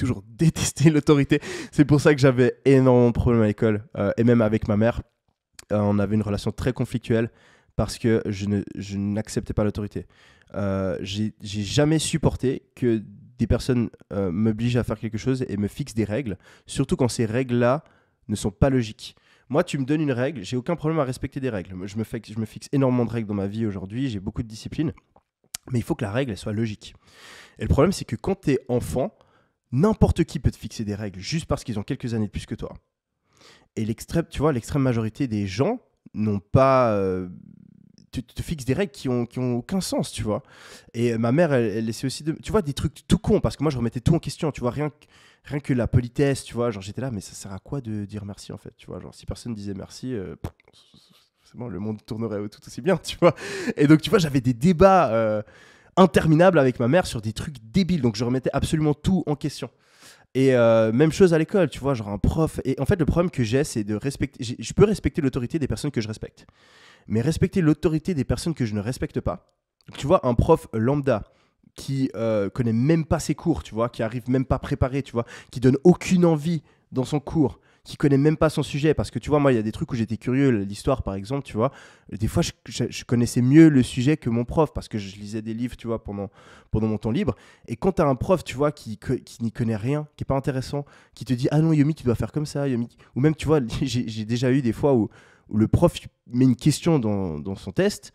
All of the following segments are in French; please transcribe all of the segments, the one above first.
toujours détesté l'autorité. C'est pour ça que j'avais énormément de problèmes à l'école euh, et même avec ma mère. Euh, on avait une relation très conflictuelle parce que je n'acceptais pas l'autorité. Euh, j'ai jamais supporté que des personnes m'obligent à faire quelque chose et me fixent des règles, surtout quand ces règles-là ne sont pas logiques. Moi, tu me donnes une règle, j'ai aucun problème à respecter des règles. Je me, fais, je me fixe énormément de règles dans ma vie aujourd'hui, j'ai beaucoup de discipline, mais il faut que la règle soit logique. Et le problème, c'est que quand tu es enfant, N'importe qui peut te fixer des règles juste parce qu'ils ont quelques années de plus que toi. Et l'extrême, tu vois, l'extrême majorité des gens n'ont pas. Euh, te, te fixes des règles qui ont, aucun sens, tu vois. Et ma mère, elle, elle essaie aussi de. Tu vois, des trucs tout cons, parce que moi, je remettais tout en question, tu vois, rien que, rien que la politesse, tu vois. Genre, j'étais là, mais ça sert à quoi de dire merci, en fait, tu vois. Genre, si personne disait merci, euh, le monde tournerait tout aussi bien, tu vois. Et donc, tu vois, j'avais des débats. Euh, interminable avec ma mère sur des trucs débiles. Donc je remettais absolument tout en question. Et euh, même chose à l'école, tu vois, genre un prof. Et en fait, le problème que j'ai, c'est de respecter. Je peux respecter l'autorité des personnes que je respecte, mais respecter l'autorité des personnes que je ne respecte pas. Tu vois, un prof lambda qui euh, connaît même pas ses cours, tu vois, qui arrive même pas préparé, tu vois, qui donne aucune envie dans son cours, qui connaît même pas son sujet. Parce que tu vois, moi, il y a des trucs où j'étais curieux, l'histoire par exemple, tu vois. Des fois, je, connaissais mieux le sujet que mon prof parce que je lisais des livres, tu vois, pendant, pendant mon temps libre. Et quand tu un prof, tu vois, qui, n'y connaît rien, qui est pas intéressant, qui te dit Ah non, Yomi, tu dois faire comme ça, Yomi. Ou même, tu vois, j'ai déjà eu des fois où, où, le prof met une question dans, dans son test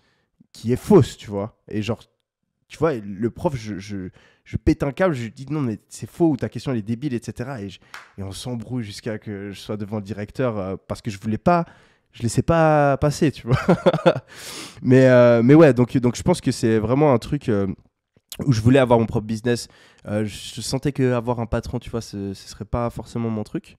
qui est fausse, tu vois. Et genre, tu vois, le prof, je, pète un câble, je dis non, mais c'est faux, ou ta question est débile, etc. Et, on s'embrouille jusqu'à que je sois devant le directeur euh, parce que je voulais pas, je laissais pas passer, tu vois. mais, euh, mais ouais, donc, donc je pense que c'est vraiment un truc. Euh, où je voulais avoir mon propre business, je sentais que avoir un patron, tu vois, ce, ce serait pas forcément mon truc.